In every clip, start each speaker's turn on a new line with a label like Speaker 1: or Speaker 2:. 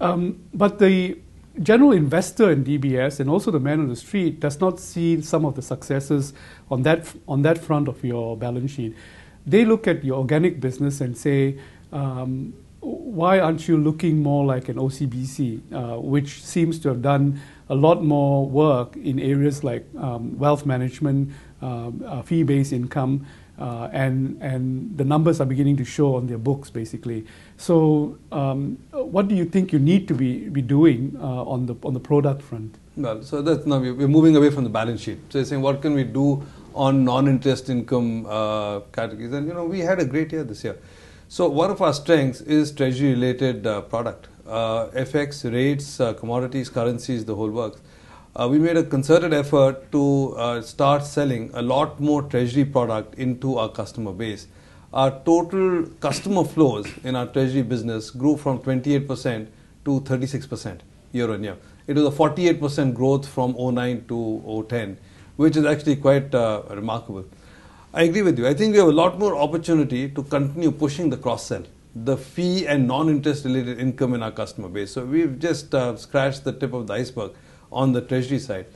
Speaker 1: Um, but the general investor in DBS and also the man on the street does not see some of the successes on that on that front of your balance sheet. They look at your organic business and say, um, why aren't you looking more like an OCBC, uh, which seems to have done a lot more work in areas like um, wealth management, um, uh, fee-based income, uh, and and the numbers are beginning to show on their books basically. So, um, what do you think you need to be be doing uh, on the on the product front?
Speaker 2: Well, so that's now we're moving away from the balance sheet. So you're saying what can we do on non-interest income uh, categories? And you know we had a great year this year. So one of our strengths is treasury-related uh, product, uh, FX rates, uh, commodities, currencies, the whole works uh, we made a concerted effort to uh, start selling a lot more treasury product into our customer base. Our total customer flows in our treasury business grew from 28% to 36% year on year. It was a 48% growth from 09 to 010, which is actually quite uh, remarkable. I agree with you. I think we have a lot more opportunity to continue pushing the cross sell, the fee and non interest related income in our customer base. So we've just uh, scratched the tip of the iceberg on the treasury side.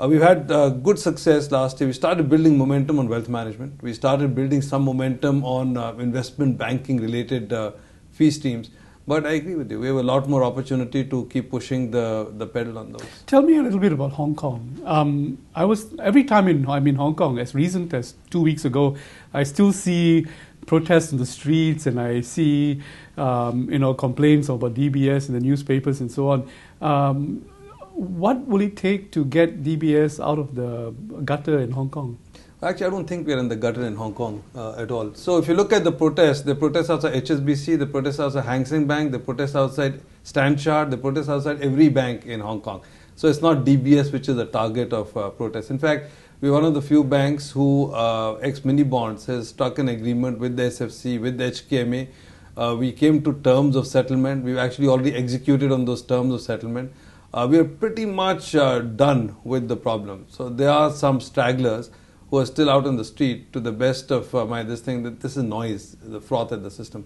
Speaker 2: Uh, we've had uh, good success last year. We started building momentum on wealth management. We started building some momentum on uh, investment banking related uh, fee streams. But I agree with you. We have a lot
Speaker 1: more opportunity to keep pushing the, the pedal on those. Tell me a little bit about Hong Kong. Um, I was every time in I'm in Hong Kong, as recent as two weeks ago, I still see protests in the streets and I see um, you know complaints about DBS in the newspapers and so on. Um, what will it take to get DBS out of the gutter in Hong Kong?
Speaker 2: Actually, I don't think we're in the gutter in Hong Kong uh, at all. So, if you look at the protests, the protests outside HSBC, the protests outside Hang Seng Bank, the protests outside Standard Chartered, the protests outside every bank in Hong Kong. So, it's not DBS which is the target of uh, protests. In fact, we're one of the few banks who, uh, ex mini bonds, has struck an agreement with the SFC, with the HKMA. Uh, we came to terms of settlement. We've actually already executed on those terms of settlement uh, we are pretty much uh, done with the problem. So there are some stragglers who are still out on the street to the best of uh, my this thing that this is noise, the froth at the system.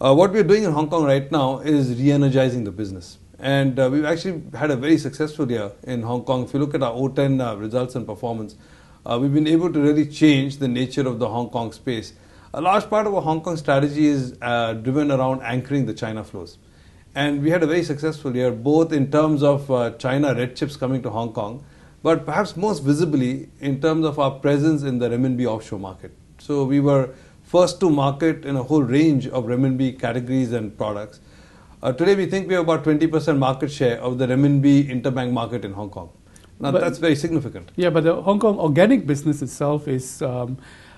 Speaker 2: Uh, what we are doing in Hong Kong right now is re-energizing the business. And uh, we've actually had a very successful year in Hong Kong. If you look at our O10 uh, results and performance, we've been able to really change the nature of the Hong Kong space. A large part of our Hong Kong strategy is driven around anchoring the China flows. And we had a very successful year, both in terms of uh, China red chips coming to Hong Kong, but perhaps most visibly in terms of our presence in the RMB offshore market. So we were first to market in a whole range of RMB categories and products. Uh, today, we think we have about 20% market share of the RMB interbank market in Hong Kong. Now, but, that's very significant.
Speaker 1: Yeah, but the Hong Kong organic business itself is. Um,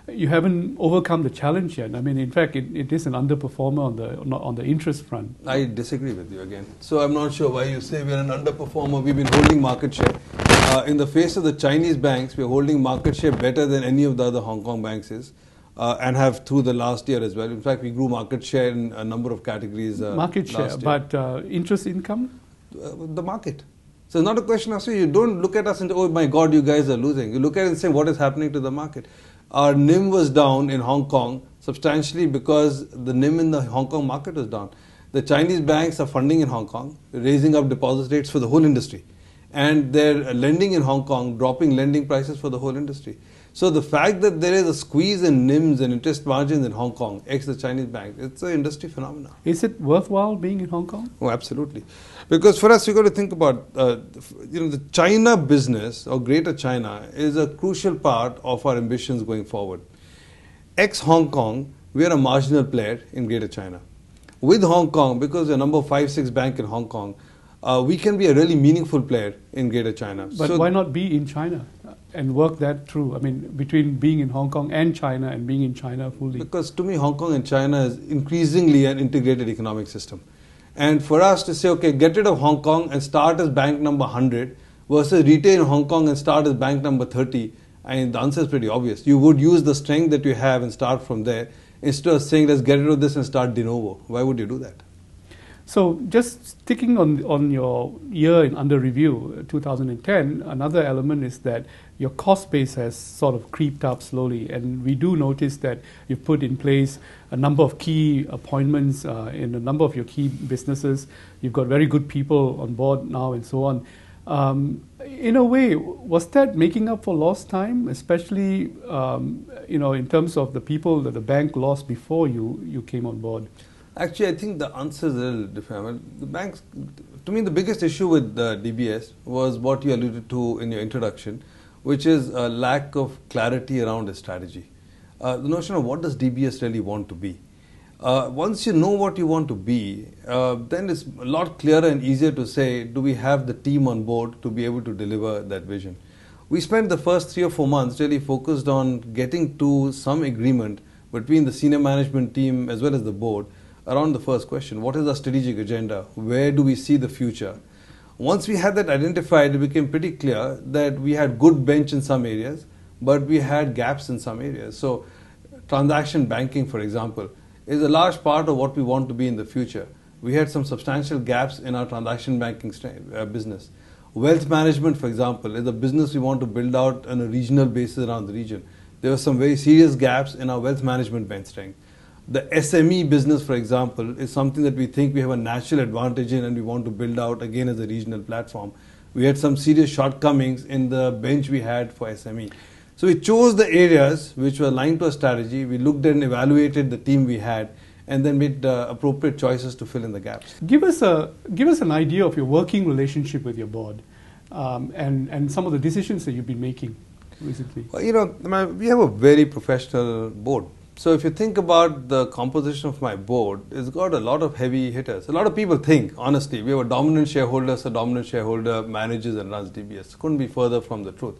Speaker 1: you haven't overcome the challenge yet. I mean, in fact, it, it is an underperformer on the on the interest front.
Speaker 2: I disagree with you again. So I'm not sure why you say we're an underperformer. We've been holding market share. Uh, in the face of the Chinese banks, we're holding market share better than any of the other Hong Kong banks is. Uh, and have through the last year as well. In fact, we grew market share in a number of categories. Uh, market share, year. but uh, interest income? Uh, the market. So it's not a question of so you don't look at us and oh my God, you guys are losing. You look at it and say what is happening to the market our NIM was down in Hong Kong substantially because the NIM in the Hong Kong market was down. The Chinese banks are funding in Hong Kong, raising up deposit rates for the whole industry. And they're lending in Hong Kong, dropping lending prices for the whole industry. So the fact that there is a squeeze in NIMs and interest margins in Hong Kong, ex the Chinese bank, it's an industry phenomenon. Is it worthwhile being in Hong Kong? Oh, absolutely. Because for us, we've got to think about, uh, you know, the China business or Greater China is a crucial part of our ambitions going forward. Ex Hong Kong, we are a marginal player in Greater China. With Hong Kong, because we're number five, six bank in Hong Kong, uh, we can be a really meaningful player in Greater China. But so why
Speaker 1: not be in China uh, and work that through? I mean, between being in Hong Kong and China and being in China fully.
Speaker 2: Because to me, Hong Kong and China is increasingly an integrated economic system. And for us to say, okay, get rid of Hong Kong and start as bank number 100 versus retain Hong Kong and start as bank number 30, I mean, the answer is pretty obvious. You would use the strength that you have and start from there instead of saying, let's get rid of this and start de novo. Why would you do that?
Speaker 1: So just sticking on, on your year in under review, uh, 2010, another element is that your cost base has sort of creeped up slowly. And we do notice that you've put in place a number of key appointments uh, in a number of your key businesses. You've got very good people on board now and so on. Um, in a way, was that making up for lost time, especially um, you know in terms of the people that the bank lost before you, you came on board?
Speaker 2: Actually, I think the answer is a little different. I mean, the banks, to me, the biggest issue with DBS was what you alluded to in your introduction, which is a lack of clarity around a strategy. Uh, the notion of what does DBS really want to be. Uh, once you know what you want to be, uh, then it's a lot clearer and easier to say, do we have the team on board to be able to deliver that vision? We spent the first three or four months really focused on getting to some agreement between the senior management team as well as the board around the first question what is our strategic agenda? Where do we see the future? Once we had that identified, it became pretty clear that we had good bench in some areas, but we had gaps in some areas. So, transaction banking, for example, is a large part of what we want to be in the future. We had some substantial gaps in our transaction banking uh, business. Wealth management, for example, is a business we want to build out on a regional basis around the region. There were some very serious gaps in our wealth management bench strength. The SME business, for example, is something that we think we have a natural advantage in and we want to build out again as a regional platform. We had some serious shortcomings in the bench we had for SME. So we chose the areas which were aligned to our strategy. We looked and evaluated the team we had and then made uh, appropriate choices to fill in the gaps.
Speaker 1: Give us, a, give us an idea of your working relationship with your board um, and, and some of the decisions that you've been making recently.
Speaker 2: Well, you know, we have a very professional board. So if you think about the composition of my board, it's got a lot of heavy hitters. A lot of people think, honestly, we have a dominant shareholder, so dominant shareholder manages and runs DBS. Couldn't be further from the truth.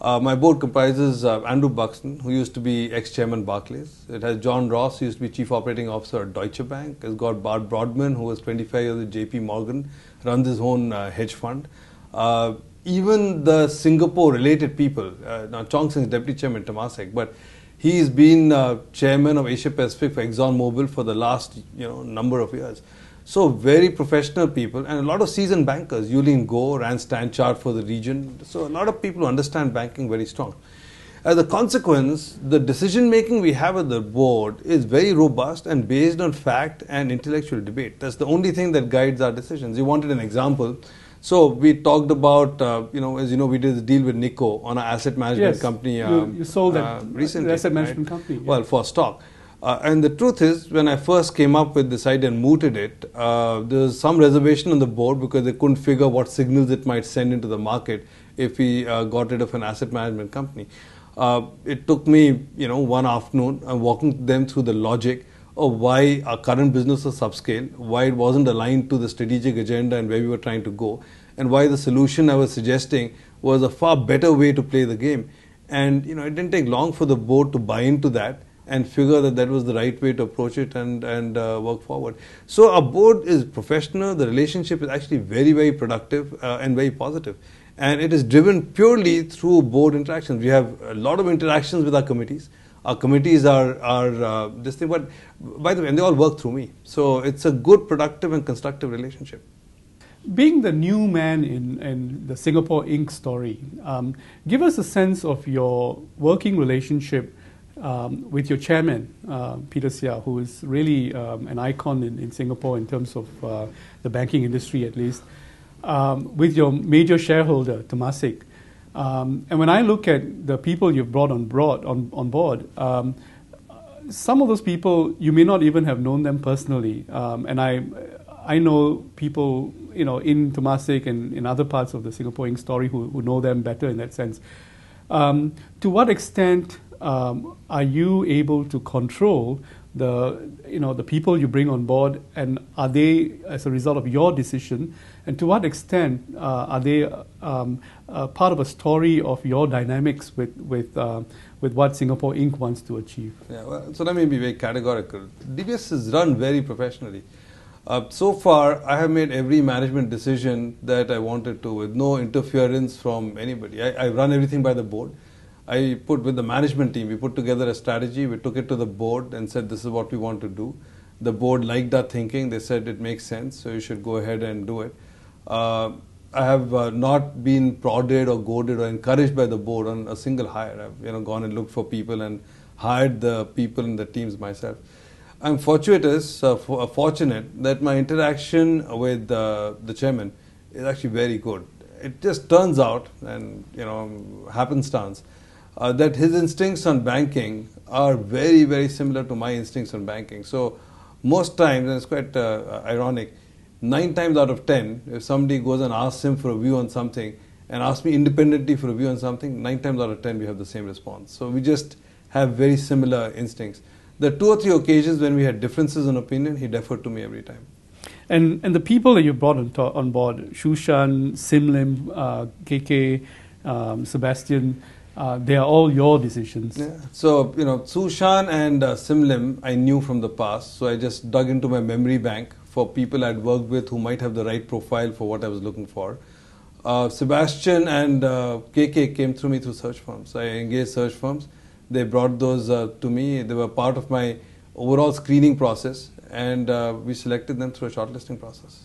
Speaker 2: Uh, my board comprises uh, Andrew Buxton, who used to be ex-chairman Barclays. It has John Ross, who used to be chief operating officer at Deutsche Bank. It's got Bart Broadman, who was 25 years at JP Morgan, runs his own uh, hedge fund uh, even the Singapore related people, uh, now Chong Sing's deputy chairman, Temasek, but he has been uh, chairman of Asia Pacific for ExxonMobil for the last you know number of years. So very professional people and a lot of seasoned bankers. Yulin Gore ran Stanchart for the region. So a lot of people who understand banking very strong. As a consequence, the decision making we have at the board is very robust and based on fact and intellectual debate. That's the only thing that guides our decisions. You wanted an example. So we talked about, uh, you know, as you know, we did the deal with Nico on an asset management yes, company. Um, you, you, sold that uh, recently, asset management right? company. Yeah. Well, for stock. Uh, and the truth is, when I first came up with this idea and mooted it, uh, there was some reservation on the board because they couldn't figure what signals it might send into the market if we uh, got rid of an asset management company. Uh, it took me, you know, one afternoon and uh, walking them through the logic of why our current business is subscale, why it wasn't aligned to the strategic agenda and where we were trying to go, and why the solution I was suggesting was a far better way to play the game. And you know, it didn't take long for the board to buy into that and figure that that was the right way to approach it and and uh, work forward. So our board is professional. The relationship is actually very very productive uh, and very positive, and it is driven purely through board interactions. We have a lot of interactions with our committees our committees are, are uh, this thing. But by the way, and they all work through me. So it's a good, productive, and constructive relationship.
Speaker 1: Being the new man in, in the Singapore Inc. story, um, give us a sense of your working relationship um, with your chairman, uh, Peter Seah, who is really um, an icon in, in, Singapore in terms of uh, the banking industry at least, um, with your major shareholder, Temasek. Um, and when I look at the people you've brought on, on, on board, um, some of those people you may not even have known them personally. Um, and I, I know people you know in Temasek and in other parts of the Singapore Inc. story who, who know them better in that sense. Um, to what extent um, are you able to control the you know the people you bring on board and are they as a result of your decision and to what extent uh, are they um, uh, part of a story of your dynamics with with uh, with what Singapore Inc wants to achieve yeah well, so let me be
Speaker 2: very categorical DBS is run very professionally uh, so far I have made every management decision that I wanted to with no interference from anybody I, I run everything by the board I put with the management team, we put together a strategy, we took it to the board and said, this is what we want to do. The board liked our thinking, they said it makes sense, so you should go ahead and do it. Uh, I have uh, not been prodded or goaded or encouraged by the board on a single hire. I've you know, gone and looked for people and hired the people in the teams myself. I'm fortuitous, uh, for, uh, fortunate that my interaction with uh, the chairman is actually very good. It just turns out, and you know, happenstance, uh, that his instincts on banking are very, very similar to my instincts on banking. So, most times, and it's quite uh, ironic, nine times out of ten, if somebody goes and asks him for a view on something and asks me independently for a view on something, nine times out of ten, we have the same response. So, we just have very similar instincts. The two or three occasions when we had differences in opinion, he deferred to me every time.
Speaker 1: And, and the people that you brought on, on board, Shushan, Simlim, uh, KK, um, Sebastian, uh, they are all your decisions. Yeah.
Speaker 2: So, you know, Sushan and uh, Simlim, I knew from the past. So I just dug into my memory bank for people I'd worked with who might have the right profile for what I was looking for. Uh, Sebastian and KK uh, came through me through search firms. I engaged search firms. They brought those uh, to me. They were part of my overall screening process, and uh, we selected them through a shortlisting process.